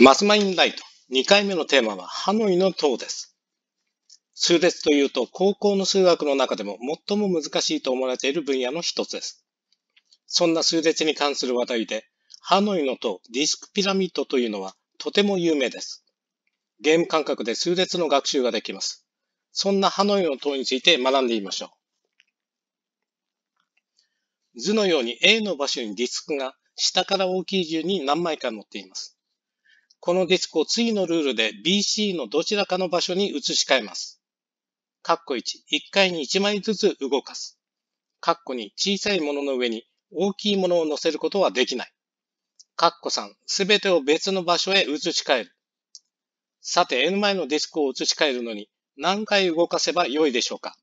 マスマインライト2回目のテーマはハノイの塔です。数列というと高校の数学の中でも最も難しいと思われている分野の一つです。そんな数列に関する話題でハノイの塔ディスクピラミッドというのはとても有名です。ゲーム感覚で数列の学習ができます。そんなハノイの塔について学んでみましょう。図のように A の場所にディスクが下から大きい順に何枚か載っています。このディスクを次のルールで BC のどちらかの場所に移し替えます。カッコ1、1回に1枚ずつ動かす。カッコ2、小さいものの上に大きいものを載せることはできない。カッコ3、すべてを別の場所へ移し替える。さて、N 前のディスクを移し替えるのに何回動かせばよいでしょうか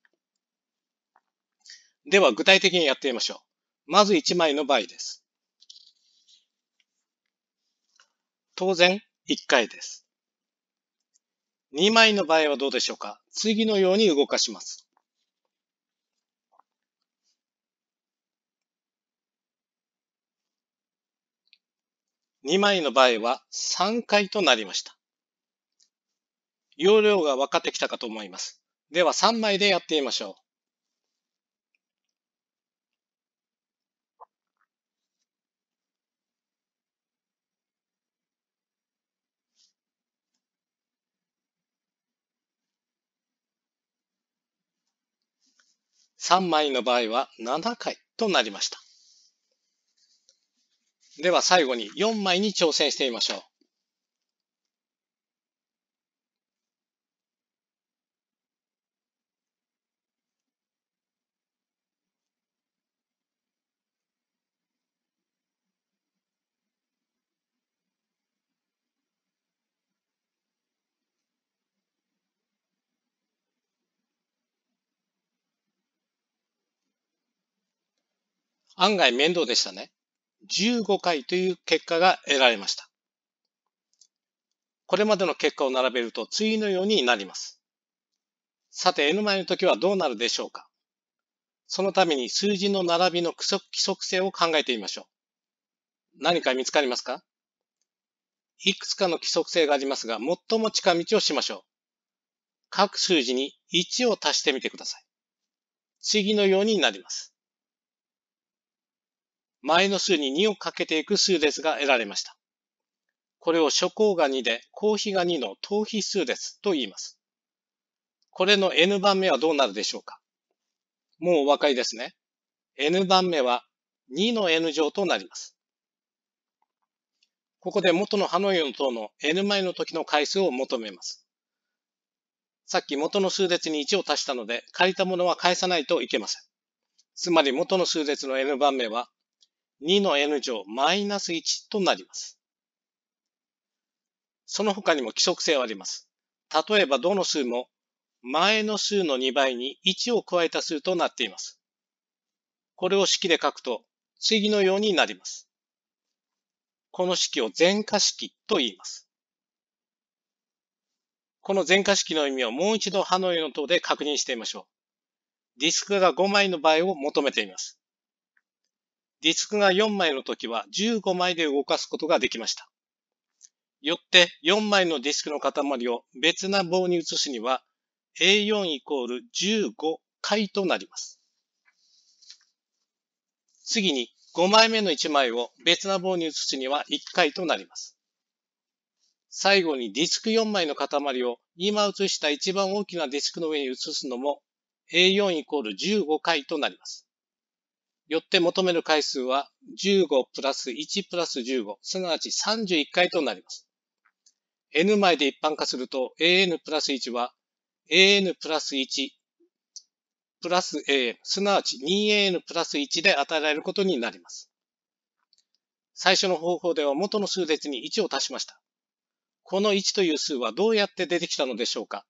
では、具体的にやってみましょう。まず1枚の場合です。当然、1回です。2枚の場合はどうでしょうか次のように動かします。2枚の場合は3回となりました。容量が分かってきたかと思います。では3枚でやってみましょう。3枚の場合は7回となりました。では最後に4枚に挑戦してみましょう。案外面倒でしたね。15回という結果が得られました。これまでの結果を並べると次のようになります。さて N 前の時はどうなるでしょうかそのために数字の並びの規則性を考えてみましょう。何か見つかりますかいくつかの規則性がありますが、最も近道をしましょう。各数字に1を足してみてください。次のようになります。前の数に2をかけていく数列が得られました。これを初項が2で、後比が2の等比数列と言います。これの n 番目はどうなるでしょうかもうお分かりですね。n 番目は2の n 乗となります。ここで元のハノイの等の n 前の時の回数を求めます。さっき元の数列に1を足したので、借りたものは返さないといけません。つまり元の数列の n 番目は2の n 乗マイナス1となります。その他にも規則性はあります。例えばどの数も前の数の2倍に1を加えた数となっています。これを式で書くと次のようになります。この式を全化式と言います。この全化式の意味をもう一度ハノイの塔で確認してみましょう。ディスクが5枚の場合を求めています。ディスクが4枚の時は15枚で動かすことができました。よって4枚のディスクの塊を別な棒に移すには A4 イコール15回となります。次に5枚目の1枚を別な棒に移すには1回となります。最後にディスク4枚の塊を今移した一番大きなディスクの上に移すのも A4 イコール15回となります。よって求める回数は15プラス1プラス15、すなわち31回となります。n 枚で一般化すると an プラス1は an プラス1プラス an、すなわち 2an プラス1で与えられることになります。最初の方法では元の数列に1を足しました。この1という数はどうやって出てきたのでしょうか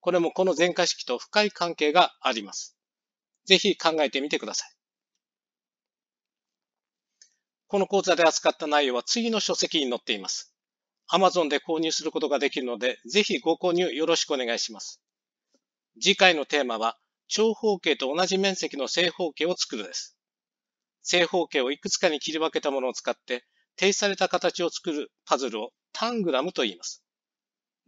これもこの全化式と深い関係があります。ぜひ考えてみてください。この講座で扱った内容は次の書籍に載っています。Amazon で購入することができるので、ぜひご購入よろしくお願いします。次回のテーマは、長方形と同じ面積の正方形を作るです。正方形をいくつかに切り分けたものを使って、定された形を作るパズルをタングラムと言います。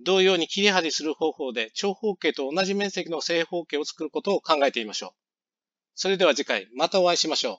同様に切り張りする方法で長方形と同じ面積の正方形を作ることを考えてみましょう。それでは次回またお会いしましょう。